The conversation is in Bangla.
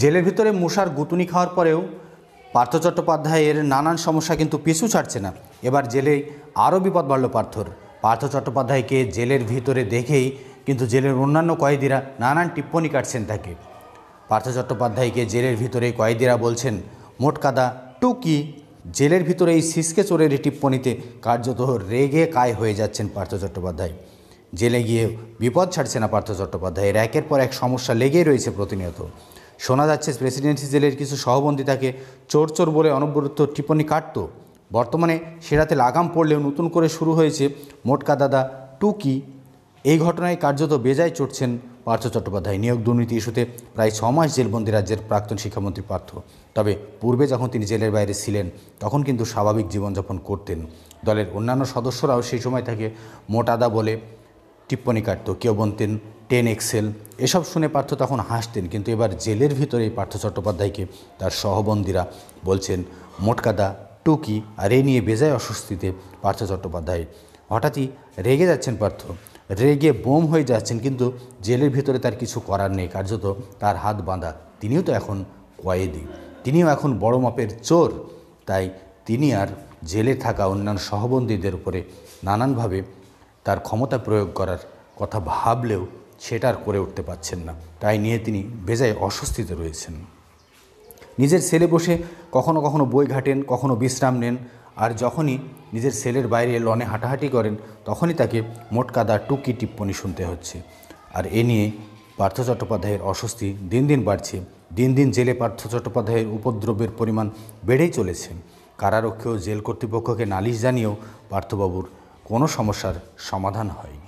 জেলের ভিতরে মশার গুতুনি খাওয়ার পরেও পার্থ চট্টোপাধ্যায়ের নানান সমস্যা কিন্তু পিছু ছাড়ছে না এবার জেলে আরও বিপদ বাড়ল পার্থর পার্থ চট্টোপাধ্যায়কে জেলের ভিতরে দেখেই কিন্তু জেলের অন্যান্য কয়েদিরা নানান টিপ্পনি কাটছেন তাকে পার্থ চট্টোপাধ্যায়কে জেলের ভিতরে কয়েদিরা বলছেন মোটকাদা টু কি জেলের ভিতরে এই সিসকে চোরের টিপ্পনিতে কার্যত রেগে কায় হয়ে যাচ্ছেন পার্থ চট্টোপাধ্যায় জেলে গিয়ে বিপদ ছাড়ছে না পার্থ চট্টোপাধ্যায়ের একের পর এক সমস্যা লেগেই রয়েছে প্রতিনিয়ত শোনা যাচ্ছে প্রেসিডেন্সি জেলের কিছু সহবন্দী তাকে চোর চোর বলে অনবরত টিপ্পনি কাটত বর্তমানে সেরাতে লাগাম পড়লেও নতুন করে শুরু হয়েছে মোটকা দাদা টুকি এই ঘটনায় কার্যত বেজায় চড়ছেন পার্থ চট্টোপাধ্যায় নিয়োগ দুর্নীতি ইস্যুতে প্রায় ছ মাস জেলবন্দি রাজ্যের প্রাক্তন শিক্ষামন্ত্রী পার্থ তবে পূর্বে যখন তিনি জেলের বাইরে ছিলেন তখন কিন্তু স্বাভাবিক জীবনযাপন করতেন দলের অন্যান্য সদস্যরাও সেই সময় থেকে মোটাদা বলে টিপ্পনি কাটত কেউ বলতেন টেন এক্সেল এসব শুনে পার্থ তখন হাসতেন কিন্তু এবার জেলের ভিতরে পার্থ চট্টোপাধ্যায়কে তার সহবন্দীরা বলছেন মোটকাদা টুকি আর এ নিয়ে বেজায় অস্বস্তিতে পার্থ চট্টোপাধ্যায় হঠাৎই রেগে যাচ্ছেন পার্থ রেগে বোম হয়ে যাচ্ছেন কিন্তু জেলের ভিতরে তার কিছু করার নেই কার্যত তার হাত বাঁধা তিনিও তো এখন কয়েদি তিনিও এখন বড় মাপের চোর তাই তিনি আর জেলে থাকা অন্যান্য সহবন্দীদের উপরে নানানভাবে তার ক্ষমতা প্রয়োগ করার কথা ভাবলেও সেটা আর করে উঠতে পারছেন না তাই নিয়ে তিনি বেজায় অস্বস্তিতে রয়েছেন নিজের সেলে বসে কখনো কখনো বই ঘাটেন কখনো বিশ্রাম নেন আর যখনই নিজের সেলের বাইরে লনে হাঁটাহাঁটি করেন তখনই তাকে মোটকাদা টুকি টিপ্পনি শুনতে হচ্ছে আর এ নিয়ে পার্থ চট্টোপাধ্যায়ের অস্বস্তি দিন দিন বাড়ছে দিন দিন জেলে পার্থ চট্টোপাধ্যায়ের উপদ্রবের পরিমাণ বেড়েই চলেছে কারারক্ষেও জেল কর্তৃপক্ষকে নালিশ জানিয়েও পার্থবাবুর কোনো সমস্যার সমাধান হয়নি